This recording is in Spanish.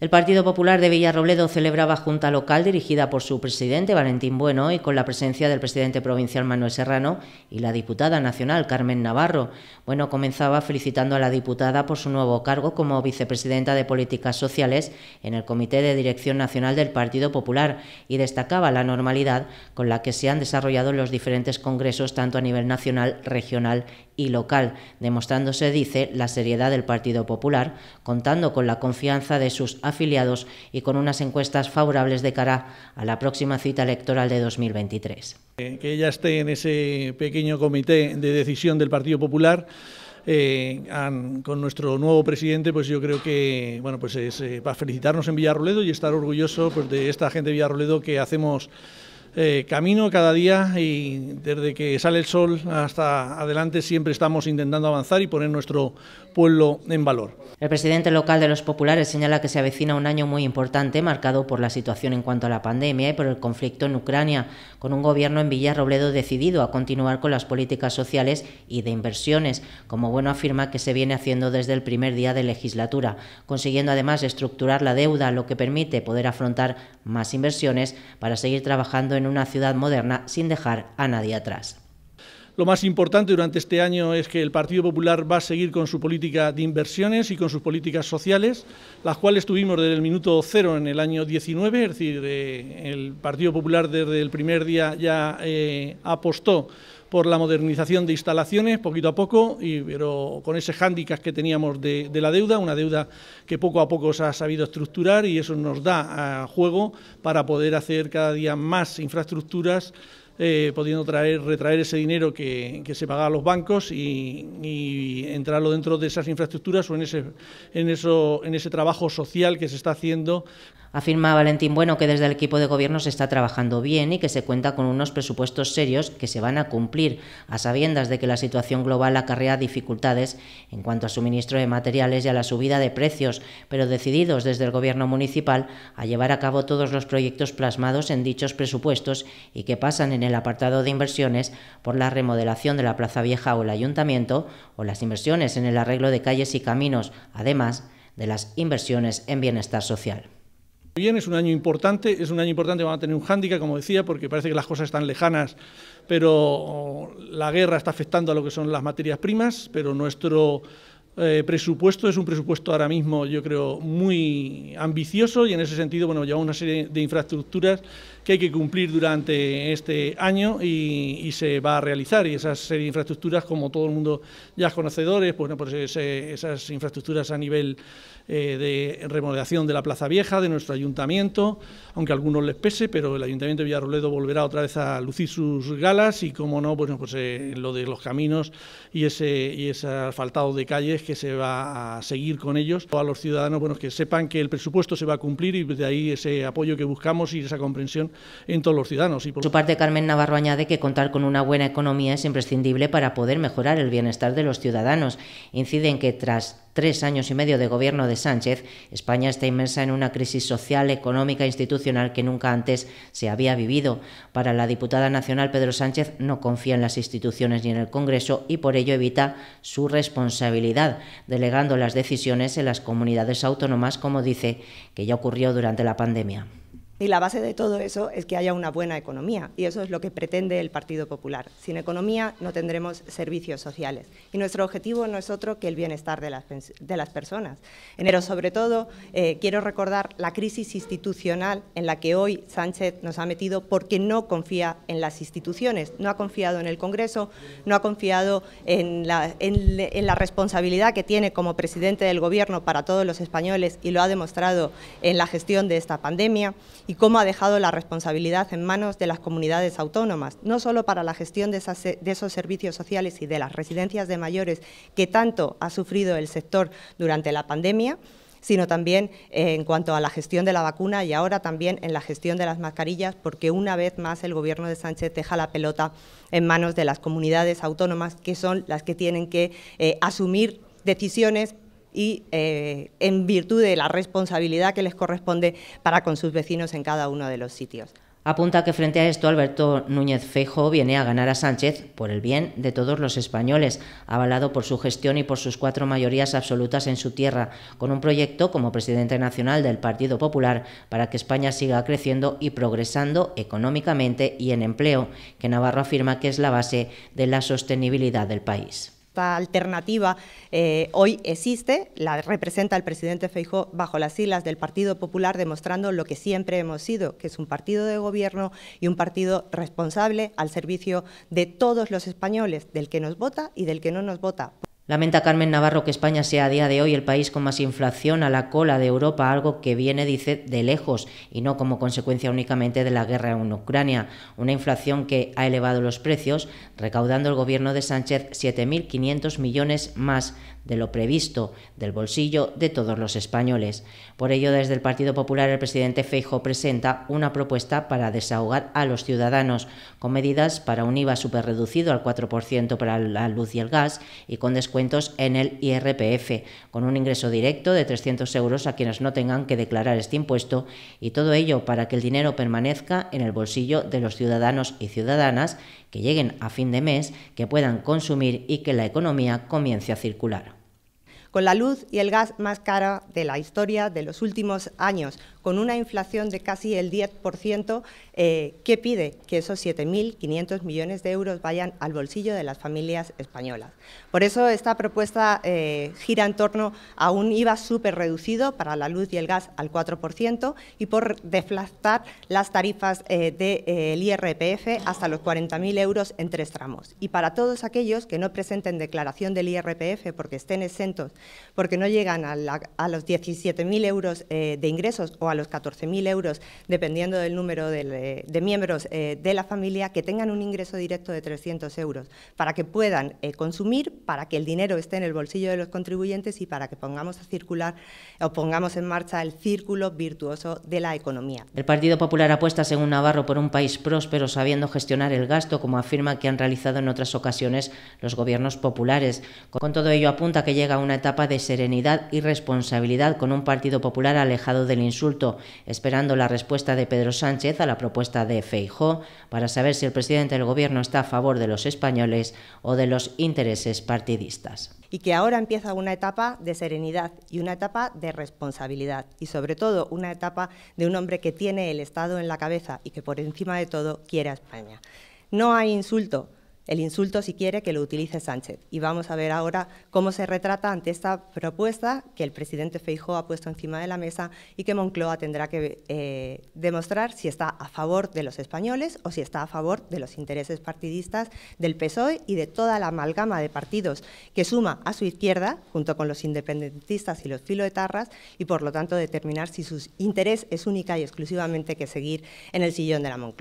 El Partido Popular de Villarrobledo celebraba junta local dirigida por su presidente Valentín Bueno y con la presencia del presidente provincial Manuel Serrano y la diputada nacional Carmen Navarro. Bueno comenzaba felicitando a la diputada por su nuevo cargo como vicepresidenta de Políticas Sociales en el Comité de Dirección Nacional del Partido Popular y destacaba la normalidad con la que se han desarrollado los diferentes congresos tanto a nivel nacional, regional y local, demostrándose, dice, la seriedad del Partido Popular, contando con la confianza de sus afiliados y con unas encuestas favorables de cara a la próxima cita electoral de 2023. Eh, que ella esté en ese pequeño comité de decisión del Partido Popular. Eh, con nuestro nuevo presidente, pues yo creo que bueno, pues es para eh, felicitarnos en Villarroledo y estar orgulloso pues, de esta gente de Villarroledo que hacemos eh, camino cada día y desde que sale el sol hasta adelante siempre estamos intentando avanzar y poner nuestro pueblo en valor. El presidente local de los populares señala que se avecina un año muy importante marcado por la situación en cuanto a la pandemia y por el conflicto en Ucrania, con un gobierno en Villarrobledo decidido a continuar con las políticas sociales y de inversiones, como bueno afirma que se viene haciendo desde el primer día de legislatura, consiguiendo además estructurar la deuda, lo que permite poder afrontar más inversiones para seguir trabajando en una ciudad moderna sin dejar a nadie atrás. Lo más importante durante este año es que el Partido Popular va a seguir con su política de inversiones y con sus políticas sociales, las cuales tuvimos desde el minuto cero en el año 19, es decir, eh, el Partido Popular desde el primer día ya eh, apostó por la modernización de instalaciones, poquito a poco, y, pero con ese hándicap que teníamos de, la deuda, una deuda que poco a poco se ha sabido estructurar y eso nos da a eh, juego para poder hacer cada día más infraestructuras. podiendo eh, pudiendo traer, retraer ese dinero que, se pagaba a los bancos y, entrarlo dentro de esas infraestructuras o en ese, en, eso, en ese trabajo social que se está haciendo Afirma Valentín Bueno que desde el equipo de gobierno se está trabajando bien y que se cuenta con unos presupuestos serios que se van a cumplir, a sabiendas de que la situación global acarrea dificultades en cuanto a suministro de materiales y a la subida de precios, pero decididos desde el gobierno municipal a llevar a cabo todos los proyectos plasmados en dichos presupuestos y que pasan en el apartado de inversiones por la remodelación de la Plaza Vieja o el ayuntamiento o las inversiones en el arreglo de calles y caminos, además de las inversiones en bienestar social. Bien, es un año importante, es un año importante, Vamos a tener un hándicap, como decía, porque parece que las cosas están lejanas, pero la guerra está afectando a lo que son las materias primas, pero nuestro eh, presupuesto es un presupuesto ahora mismo, yo creo, muy ambicioso y en ese sentido, bueno, lleva una serie de infraestructuras que hay que cumplir durante este año y, se va a realizar. Y esas serie infraestructuras, como todo el mundo ya es conocedores, pues, no, pues eh, esas infraestructuras a nivel eh, de remodelación de la Plaza Vieja, de nuestro ayuntamiento, aunque a algunos les pese, pero el Ayuntamiento de Villarroledo volverá otra vez a lucir sus galas y, como no, pues eh, lo de los caminos y ese, y ese asfaltado de calles que se va a seguir con ellos. A los ciudadanos, bueno, que sepan que el presupuesto se va a cumplir y de ahí ese apoyo que buscamos y esa comprensión en todos los ciudadanos. Y por su parte, Carmen Navarro añade que contar con una buena economía es imprescindible para poder mejorar el bienestar de los ciudadanos. Incide en que tras tres años y medio de gobierno de Sánchez, España está inmersa en una crisis social, económica e institucional que nunca antes se había vivido. Para la diputada nacional Pedro Sánchez no confía en las instituciones ni en el Congreso y por ello evita su responsabilidad, delegando las decisiones en las comunidades autónomas, como dice que ya ocurrió durante la pandemia. Y la base de todo eso es que haya una buena economía, y eso es lo que pretende el Partido Popular. Sin economía no tendremos servicios sociales. Y nuestro objetivo no es otro que el bienestar de las, personas. Enero sobre todo eh, quiero recordar la crisis institucional en la que hoy Sánchez nos ha metido porque no confía en las instituciones, no ha confiado en el Congreso, no ha confiado en la, en la responsabilidad que tiene como presidente del Gobierno para todos los españoles y lo ha demostrado en la gestión de esta pandemia y cómo ha dejado la responsabilidad en manos de las comunidades autónomas, no solo para la gestión de, esos servicios sociales y de las residencias de mayores que tanto ha sufrido el sector durante la pandemia, sino también eh, en cuanto a la gestión de la vacuna y ahora también en la gestión de las mascarillas, porque una vez más el Gobierno de Sánchez deja la pelota en manos de las comunidades autónomas, que son las que tienen que eh, asumir decisiones y eh, en virtud de la responsabilidad que les corresponde para con sus vecinos en cada uno de los sitios. Apunta que frente a esto Alberto Núñez Fejo viene a ganar a Sánchez por el bien de todos los españoles, avalado por su gestión y por sus cuatro mayorías absolutas en su tierra, con un proyecto como presidente nacional del Partido Popular para que España siga creciendo y progresando económicamente y en empleo, que Navarro afirma que es la base de la sostenibilidad del país esta alternativa eh, hoy existe, la representa el presidente Feijó bajo las siglas del Partido Popular, demostrando lo que siempre hemos sido, que es un partido de gobierno y un partido responsable al servicio de todos los españoles, del que nos vota y del que no nos vota. Lamenta Carmen Navarro que España sea a día de hoy el país con más inflación a la cola de Europa, algo que viene, dice, de lejos y no como consecuencia únicamente de la guerra en Ucrania. Una inflación que ha elevado los precios, recaudando el gobierno de Sánchez 7.500 millones más de lo previsto, del bolsillo de todos los españoles. Por ello, desde el Partido Popular, el presidente Feijo presenta una propuesta para desahogar a los ciudadanos, con medidas para un IVA superreducido al 4% para la luz y el gas y con descuentos en el IRPF, con un ingreso directo de 300 euros a quienes no tengan que declarar este impuesto y todo ello para que el dinero permanezca en el bolsillo de los ciudadanos y ciudadanas que lleguen a fin de mes, que puedan consumir y que la economía comience a circular. Con la luz y el gas más cara de la historia de los últimos años, con una inflación de casi el 10%, eh, ¿qué pide? Que esos 7.500 millones de euros vayan al bolsillo de las familias españolas. Por eso esta propuesta eh, gira en torno a un IVA súper reducido para la luz y el gas al 4% y por deflactar las tarifas eh, del IRPF hasta los 40.000 euros en tres tramos. Y para todos aquellos que no presenten declaración del IRPF porque estén exentos porque no llegan a, los 17.000 euros eh, de ingresos o a los 14.000 euros, dependiendo del número de, eh, miembros eh, de la familia, que tengan un ingreso directo de 300 euros, para que puedan consumir, para que el dinero esté en el bolsillo de los contribuyentes y para que pongamos a circular o pongamos en marcha el círculo virtuoso de la economía. El Partido Popular apuesta, según Navarro, por un país próspero, sabiendo gestionar el gasto, como afirma que han realizado en otras ocasiones los gobiernos populares. Con todo ello apunta que llega una etapa etapa de serenidad y responsabilidad con un Partido Popular alejado del insulto, esperando la respuesta de Pedro Sánchez a la propuesta de Feijó para saber si el presidente del Gobierno está a favor de los españoles o de los intereses partidistas. Y que ahora empieza una etapa de serenidad y una etapa de responsabilidad y sobre todo una etapa de un hombre que tiene el Estado en la cabeza y que por encima de todo quiere a España. No hay insulto, el insulto, si quiere, que lo utilice Sánchez. Y vamos a ver ahora cómo se retrata ante esta propuesta que el presidente Feijóo ha puesto encima de la mesa y que Moncloa tendrá que eh, demostrar si está a favor de los españoles o si está a favor de los intereses partidistas del PSOE y de toda la amalgama de partidos que suma a su izquierda, junto con los independentistas y los filoetarras, y por lo tanto determinar si su interés es única y exclusivamente que seguir en el sillón de la Moncloa.